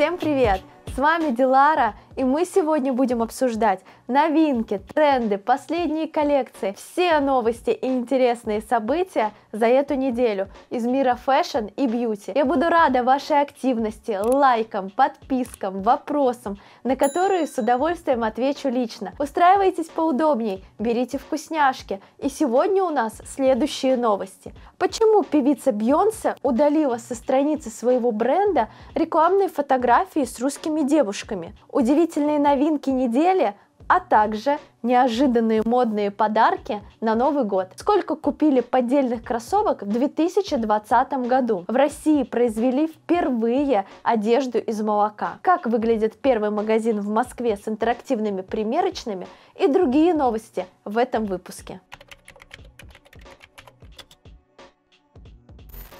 Всем привет! С вами Дилара и мы сегодня будем обсуждать новинки, тренды, последние коллекции, все новости и интересные события за эту неделю из мира фэшн и бьюти. Я буду рада вашей активности, лайкам, подпискам, вопросам, на которые с удовольствием отвечу лично. Устраивайтесь поудобней, берите вкусняшки. И сегодня у нас следующие новости. Почему певица Бьонсе удалила со страницы своего бренда рекламные фотографии с русскими девушками? Удивительно удивительные новинки недели, а также неожиданные модные подарки на Новый год. Сколько купили поддельных кроссовок в 2020 году? В России произвели впервые одежду из молока. Как выглядит первый магазин в Москве с интерактивными примерочными и другие новости в этом выпуске.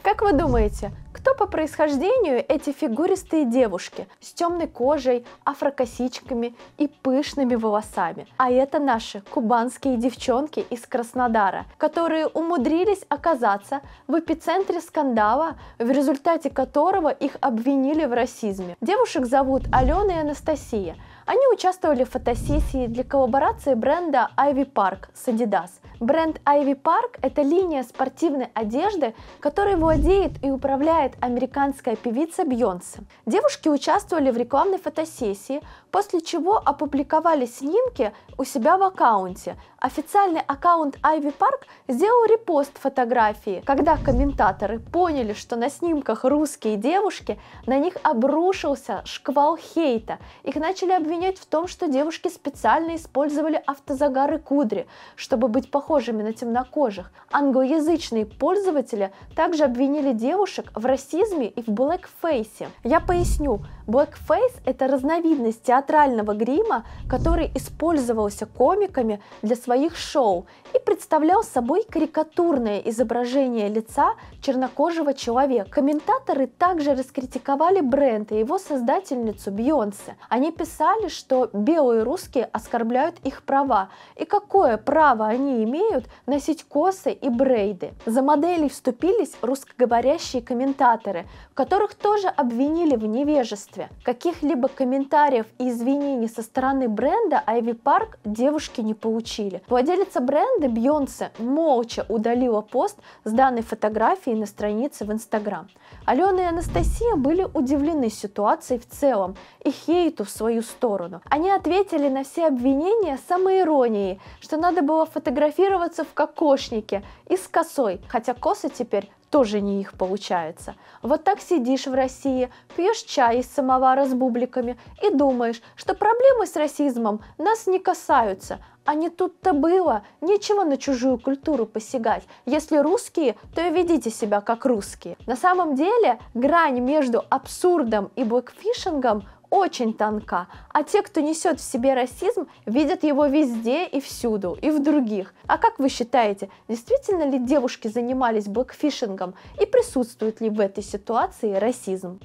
Как вы думаете, кто по происхождению эти фигуристые девушки с темной кожей, афрокосичками и пышными волосами? А это наши кубанские девчонки из Краснодара, которые умудрились оказаться в эпицентре скандала, в результате которого их обвинили в расизме. Девушек зовут Алена и Анастасия – они участвовали в фотосессии для коллаборации бренда Ivy Park с Adidas. Бренд Ivy Park – это линия спортивной одежды, которой владеет и управляет американская певица Бьонсе. Девушки участвовали в рекламной фотосессии, после чего опубликовали снимки у себя в аккаунте. Официальный аккаунт Ivy Park сделал репост фотографии, когда комментаторы поняли, что на снимках русские девушки, на них обрушился шквал хейта. Их начали обвинять в том, что девушки специально использовали автозагары кудри, чтобы быть похожими на темнокожих. Англоязычные пользователи также обвинили девушек в расизме и в блэкфейсе. Я поясню, блэкфейс – это разновидность театра театрального грима, который использовался комиками для своих шоу и представлял собой карикатурное изображение лица чернокожего человека. Комментаторы также раскритиковали бренд и его создательницу Бьонсе. Они писали, что белые русские оскорбляют их права, и какое право они имеют носить косы и брейды. За моделей вступились русскоговорящие комментаторы, которых тоже обвинили в невежестве. Каких-либо комментариев и извинений со стороны бренда Ivy Park девушки не получили. Владелица бренда Бьонсе молча удалила пост с данной фотографией на странице в Инстаграм. Алена и Анастасия были удивлены ситуацией в целом и хейту в свою сторону. Они ответили на все обвинения самоиронией, что надо было фотографироваться в кокошнике и с косой, хотя косы теперь тоже не их получается. Вот так сидишь в России, пьешь чай из самовара с бубликами и думаешь, что проблемы с расизмом нас не касаются, а не тут-то было, нечего на чужую культуру посягать. Если русские, то и ведите себя как русские. На самом деле грань между абсурдом и блэкфишингом очень тонка, а те, кто несет в себе расизм, видят его везде и всюду, и в других. А как вы считаете, действительно ли девушки занимались блэкфишингом и присутствует ли в этой ситуации расизм?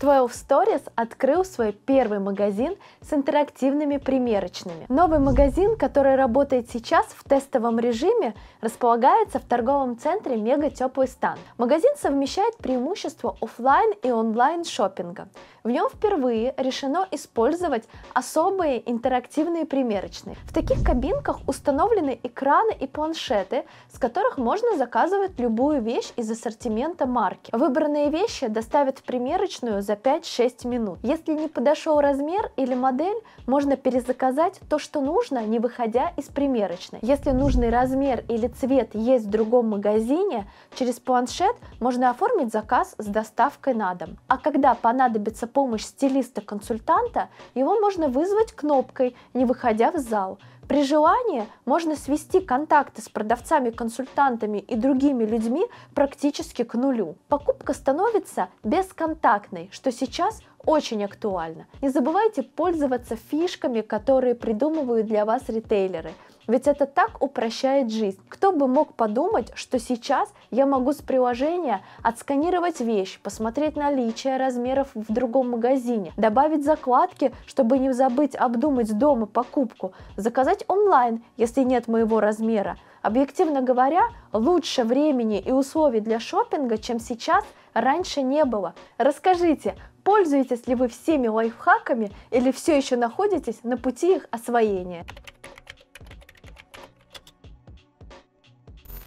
12 Stories открыл свой первый магазин с интерактивными примерочными. Новый магазин, который работает сейчас в тестовом режиме, располагается в торговом центре Мега Теплый Стан. Магазин совмещает преимущества офлайн и онлайн шопинга. В нем впервые решено использовать особые интерактивные примерочные. В таких кабинках установлены экраны и планшеты, с которых можно заказывать любую вещь из ассортимента марки. Выбранные вещи доставят в примерочную за 5-6 минут. Если не подошел размер или модель, модель можно перезаказать то, что нужно, не выходя из примерочной. Если нужный размер или цвет есть в другом магазине, через планшет можно оформить заказ с доставкой на дом. А когда понадобится помощь стилиста-консультанта, его можно вызвать кнопкой, не выходя в зал. При желании можно свести контакты с продавцами, консультантами и другими людьми практически к нулю. Покупка становится бесконтактной, что сейчас очень актуально. Не забывайте пользоваться фишками, которые придумывают для вас ритейлеры – ведь это так упрощает жизнь. Кто бы мог подумать, что сейчас я могу с приложения отсканировать вещь, посмотреть наличие размеров в другом магазине, добавить закладки, чтобы не забыть обдумать дома покупку, заказать онлайн, если нет моего размера. Объективно говоря, лучше времени и условий для шопинга, чем сейчас, раньше не было. Расскажите, пользуетесь ли вы всеми лайфхаками или все еще находитесь на пути их освоения?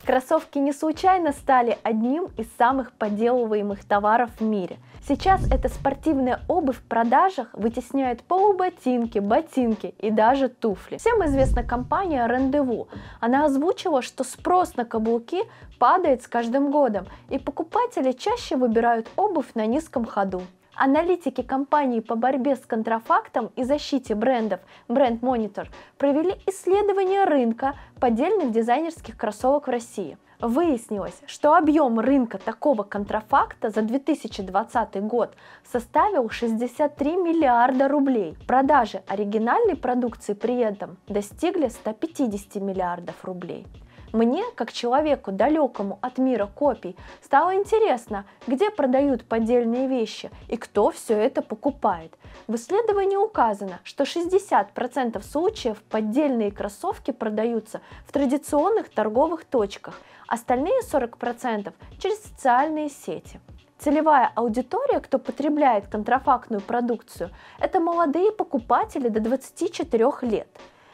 Кроссовки не случайно стали одним из самых подделываемых товаров в мире. Сейчас эта спортивная обувь в продажах вытесняет полуботинки, ботинки и даже туфли. Всем известна компания Рандеву. Она озвучила, что спрос на каблуки падает с каждым годом, и покупатели чаще выбирают обувь на низком ходу. Аналитики компании по борьбе с контрафактом и защите брендов Brand Monitor провели исследование рынка поддельных дизайнерских кроссовок в России. Выяснилось, что объем рынка такого контрафакта за 2020 год составил 63 миллиарда рублей. Продажи оригинальной продукции при этом достигли 150 миллиардов рублей. Мне, как человеку, далекому от мира копий, стало интересно, где продают поддельные вещи и кто все это покупает. В исследовании указано, что 60% случаев поддельные кроссовки продаются в традиционных торговых точках, остальные 40% через социальные сети. Целевая аудитория, кто потребляет контрафактную продукцию, это молодые покупатели до 24 лет.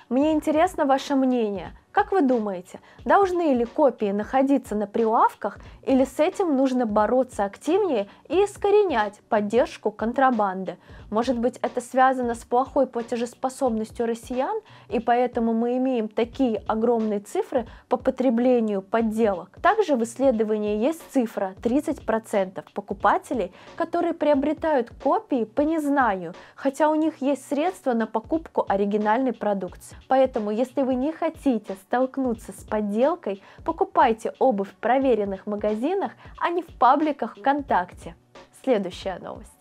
Мне интересно ваше мнение – как вы думаете, должны ли копии находиться на прилавках или с этим нужно бороться активнее и искоренять поддержку контрабанды? Может быть это связано с плохой платежеспособностью россиян и поэтому мы имеем такие огромные цифры по потреблению подделок? Также в исследовании есть цифра 30% покупателей, которые приобретают копии по незнанию, хотя у них есть средства на покупку оригинальной продукции. Поэтому если вы не хотите столкнуться с подделкой, покупайте обувь в проверенных магазинах, а не в пабликах ВКонтакте. Следующая новость.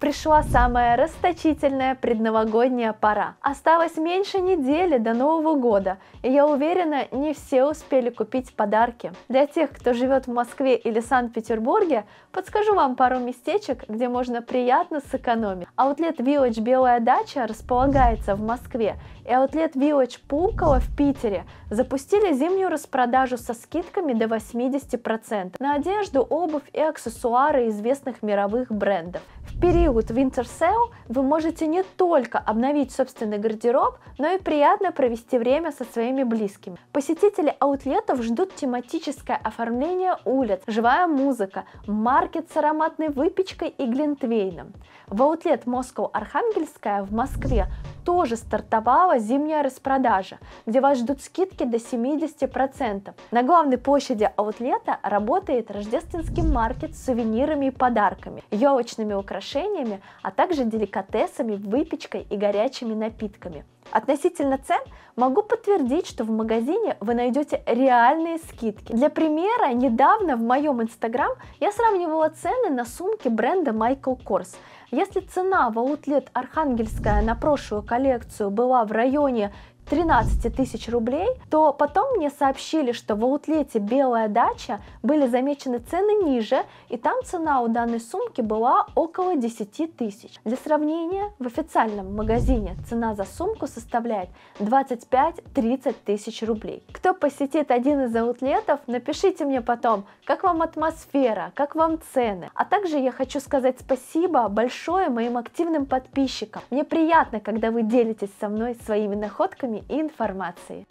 Пришла самая расточительная предновогодняя пора. Осталось меньше недели до Нового года, и я уверена, не все успели купить подарки. Для тех, кто живет в Москве или Санкт-Петербурге, подскажу вам пару местечек, где можно приятно сэкономить. Аутлет Village Белая дача располагается в Москве, и Аутлет Village Пулково в Питере запустили зимнюю распродажу со скидками до 80% на одежду, обувь и аксессуары известных мировых брендов период Winter Sale вы можете не только обновить собственный гардероб, но и приятно провести время со своими близкими. Посетители аутлетов ждут тематическое оформление улиц, живая музыка, маркет с ароматной выпечкой и глинтвейном. В аутлет Moscow Архангельская в Москве тоже стартовала зимняя распродажа, где вас ждут скидки до 70%. На главной площади аутлета работает рождественский маркет с сувенирами и подарками, елочными украшениями украшениями, а также деликатесами, выпечкой и горячими напитками. Относительно цен могу подтвердить, что в магазине вы найдете реальные скидки. Для примера, недавно в моем инстаграм я сравнивала цены на сумки бренда Michael Kors. Если цена в аутлет Архангельская на прошлую коллекцию была в районе 13 тысяч рублей, то потом мне сообщили, что в аутлете «Белая дача» были замечены цены ниже, и там цена у данной сумки была около 10 тысяч. Для сравнения, в официальном магазине цена за сумку составляет 25-30 тысяч рублей. Кто посетит один из аутлетов, напишите мне потом, как вам атмосфера, как вам цены. А также я хочу сказать спасибо большое моим активным подписчикам. Мне приятно, когда вы делитесь со мной своими находками информации.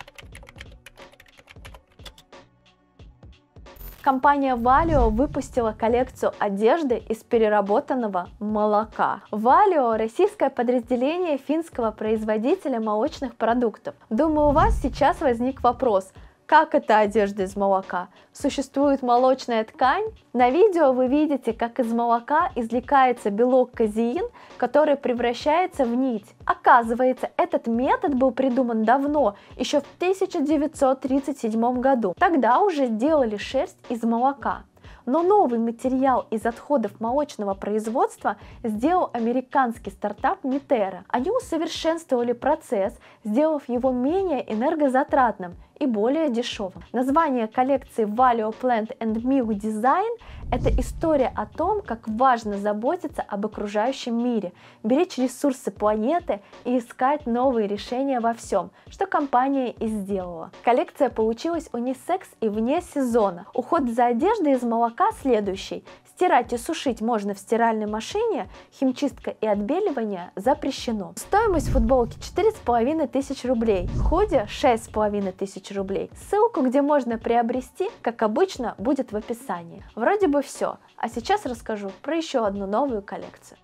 Компания Valio выпустила коллекцию одежды из переработанного молока. Valio – российское подразделение финского производителя молочных продуктов. Думаю, у вас сейчас возник вопрос – как это одежда из молока? Существует молочная ткань. На видео вы видите, как из молока извлекается белок казеин, который превращается в нить. Оказывается, этот метод был придуман давно, еще в 1937 году. Тогда уже делали шерсть из молока. Но новый материал из отходов молочного производства сделал американский стартап Нитера. Они усовершенствовали процесс, сделав его менее энергозатратным – и более дешевым. Название коллекции Value Plant and Milk Design – это история о том, как важно заботиться об окружающем мире, беречь ресурсы планеты и искать новые решения во всем, что компания и сделала. Коллекция получилась унисекс и вне сезона. Уход за одеждой из молока следующий – Стирать и сушить можно в стиральной машине, химчистка и отбеливание запрещено. Стоимость футболки 4,5 тысяч рублей, худи 6,5 тысяч рублей. Ссылку, где можно приобрести, как обычно, будет в описании. Вроде бы все, а сейчас расскажу про еще одну новую коллекцию.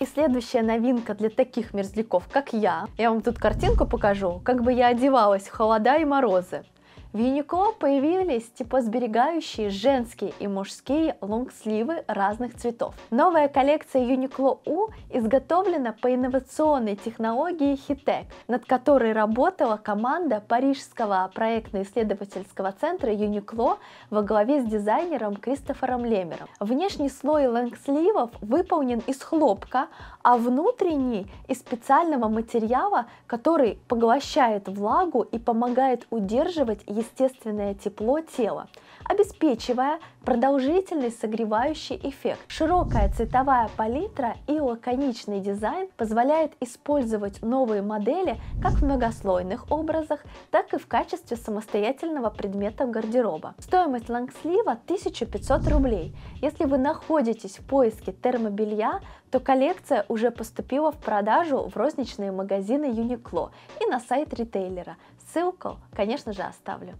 И следующая новинка для таких мерзляков, как я. Я вам тут картинку покажу, как бы я одевалась в холода и морозы. В Юникло появились типа сберегающие женские и мужские лонгсливы разных цветов. Новая коллекция Юникло У изготовлена по инновационной технологии Хитек, над которой работала команда парижского проектно-исследовательского центра Юникло во главе с дизайнером Кристофером Лемером. Внешний слой лонгсливов выполнен из хлопка, а внутренний из специального материала, который поглощает влагу и помогает удерживать естественное тепло тела, обеспечивая продолжительный согревающий эффект. Широкая цветовая палитра и лаконичный дизайн позволяет использовать новые модели как в многослойных образах, так и в качестве самостоятельного предмета гардероба. Стоимость лонгслива 1500 рублей. Если вы находитесь в поиске термобелья, то коллекция уже поступила в продажу в розничные магазины Uniqlo и на сайт ритейлера. Ссылку, конечно же, оставлю.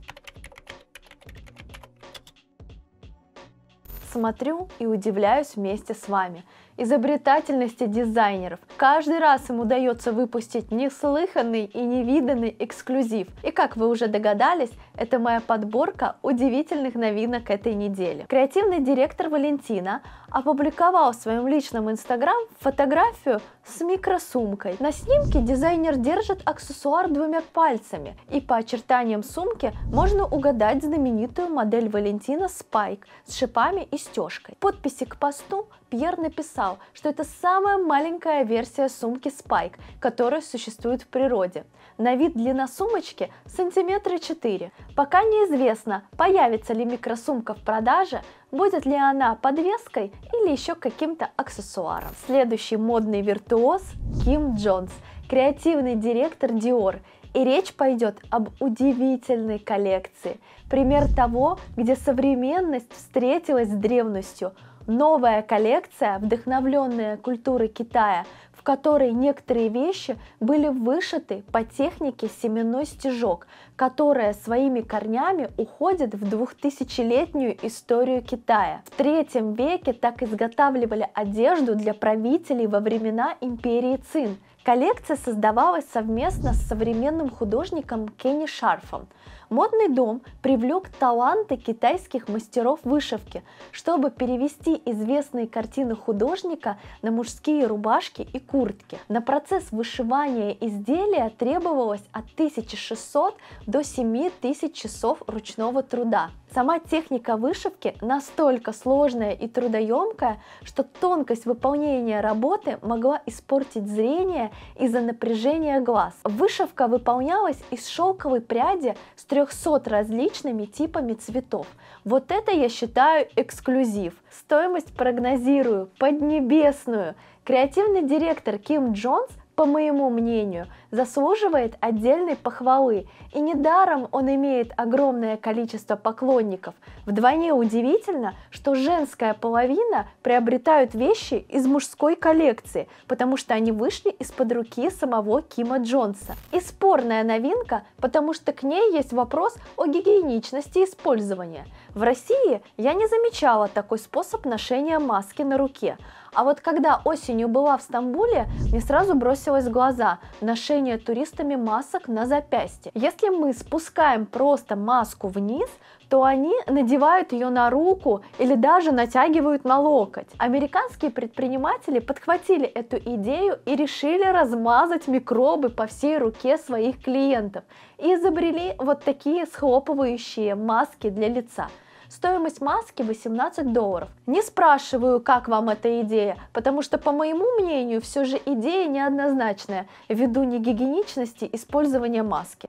смотрю и удивляюсь вместе с вами. Изобретательности дизайнеров. Каждый раз им удается выпустить неслыханный и невиданный эксклюзив. И как вы уже догадались, это моя подборка удивительных новинок этой недели. Креативный директор Валентина опубликовал в своем личном инстаграм фотографию с микросумкой. На снимке дизайнер держит аксессуар двумя пальцами, и по очертаниям сумки можно угадать знаменитую модель Валентина Спайк с шипами и стежкой. В подписи к посту Пьер написал, что это самая маленькая версия сумки Спайк, которая существует в природе – на вид длина сумочки сантиметра 4. Пока неизвестно, появится ли микросумка в продаже, будет ли она подвеской или еще каким-то аксессуаром. Следующий модный виртуоз Ким Джонс, креативный директор Dior и речь пойдет об удивительной коллекции. Пример того, где современность встретилась с древностью. Новая коллекция, вдохновленная культурой Китая, в которой некоторые вещи были вышиты по технике семенной стежок, которая своими корнями уходит в двухтысячелетнюю историю Китая. В третьем веке так изготавливали одежду для правителей во времена империи Цин. Коллекция создавалась совместно с современным художником Кенни Шарфом – Модный дом привлек таланты китайских мастеров вышивки, чтобы перевести известные картины художника на мужские рубашки и куртки. На процесс вышивания изделия требовалось от 1600 до 7000 часов ручного труда. Сама техника вышивки настолько сложная и трудоемкая, что тонкость выполнения работы могла испортить зрение из-за напряжения глаз. Вышивка выполнялась из шелковой пряди с 300 различными типами цветов. Вот это я считаю эксклюзив. Стоимость прогнозирую, поднебесную. Креативный директор Ким Джонс по моему мнению, заслуживает отдельной похвалы, и недаром он имеет огромное количество поклонников. Вдвойне удивительно, что женская половина приобретают вещи из мужской коллекции, потому что они вышли из-под руки самого Кима Джонса. И спорная новинка, потому что к ней есть вопрос о гигиеничности использования. В России я не замечала такой способ ношения маски на руке, а вот когда осенью была в Стамбуле, мне сразу бросилось в глаза ношение туристами масок на запястье. Если мы спускаем просто маску вниз, то они надевают ее на руку или даже натягивают на локоть. Американские предприниматели подхватили эту идею и решили размазать микробы по всей руке своих клиентов и изобрели вот такие схлопывающие маски для лица – Стоимость маски 18 долларов. Не спрашиваю, как вам эта идея, потому что, по моему мнению, все же идея неоднозначная, ввиду негигиеничности использования маски.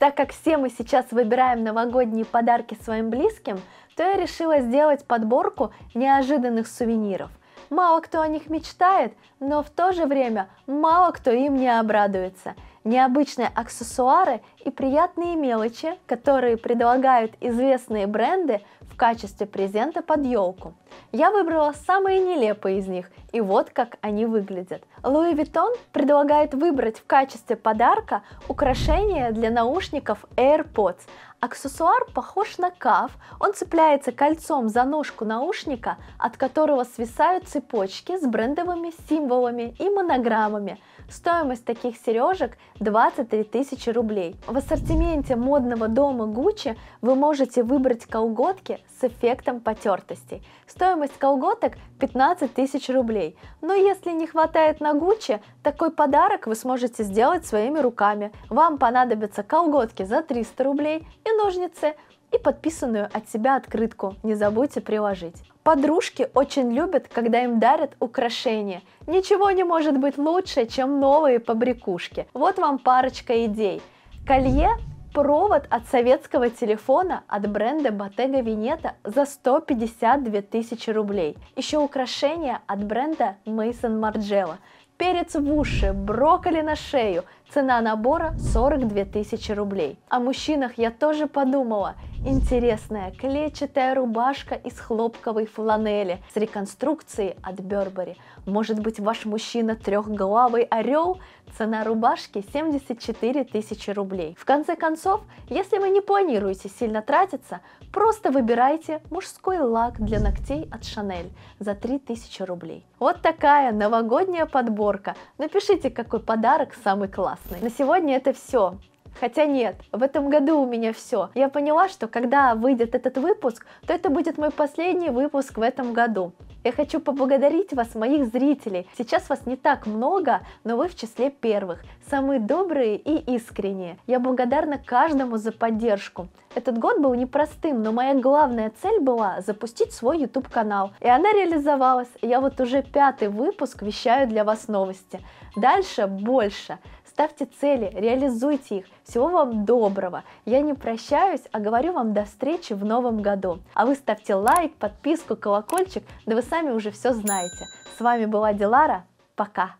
Так как все мы сейчас выбираем новогодние подарки своим близким, то я решила сделать подборку неожиданных сувениров. Мало кто о них мечтает, но в то же время мало кто им не обрадуется – необычные аксессуары и приятные мелочи, которые предлагают известные бренды в качестве презента под елку. Я выбрала самые нелепые из них, и вот как они выглядят. Louis Vuitton предлагает выбрать в качестве подарка украшение для наушников AirPods. Аксессуар похож на каф, он цепляется кольцом за ножку наушника, от которого свисают цепочки с брендовыми символами и монограммами – Стоимость таких сережек 23 тысячи рублей. В ассортименте модного дома Gucci вы можете выбрать колготки с эффектом потертостей. Стоимость колготок 15 тысяч рублей. Но если не хватает на Гуччи, такой подарок вы сможете сделать своими руками. Вам понадобятся колготки за 300 рублей и ножницы, и подписанную от себя открытку. Не забудьте приложить. Подружки очень любят, когда им дарят украшения. Ничего не может быть лучше, чем новые побрякушки. Вот вам парочка идей. Колье Провод от советского телефона от бренда Bottega Veneta за 152 тысячи рублей. Еще украшения от бренда Mason Margiela. Перец в уши, брокколи на шею. Цена набора 42 тысячи рублей. О мужчинах я тоже подумала – интересная клетчатая рубашка из хлопковой фланели с реконструкцией от Бербери. Может быть, ваш мужчина трехглавый орел? Цена рубашки 74 тысячи рублей. В конце концов, если вы не планируете сильно тратиться, просто выбирайте мужской лак для ногтей от Шанель за 3000 рублей. Вот такая новогодняя подборка. Напишите, какой подарок самый классный. На сегодня это все. Хотя нет, в этом году у меня все. Я поняла, что когда выйдет этот выпуск, то это будет мой последний выпуск в этом году. Я хочу поблагодарить вас, моих зрителей. Сейчас вас не так много, но вы в числе первых, самые добрые и искренние. Я благодарна каждому за поддержку. Этот год был непростым, но моя главная цель была запустить свой YouTube канал. И она реализовалась. Я вот уже пятый выпуск вещаю для вас новости. Дальше больше. Ставьте цели, реализуйте их. Всего вам доброго. Я не прощаюсь, а говорю вам до встречи в новом году. А вы ставьте лайк, подписку, колокольчик, да вы сами уже все знаете. С вами была Дилара. Пока.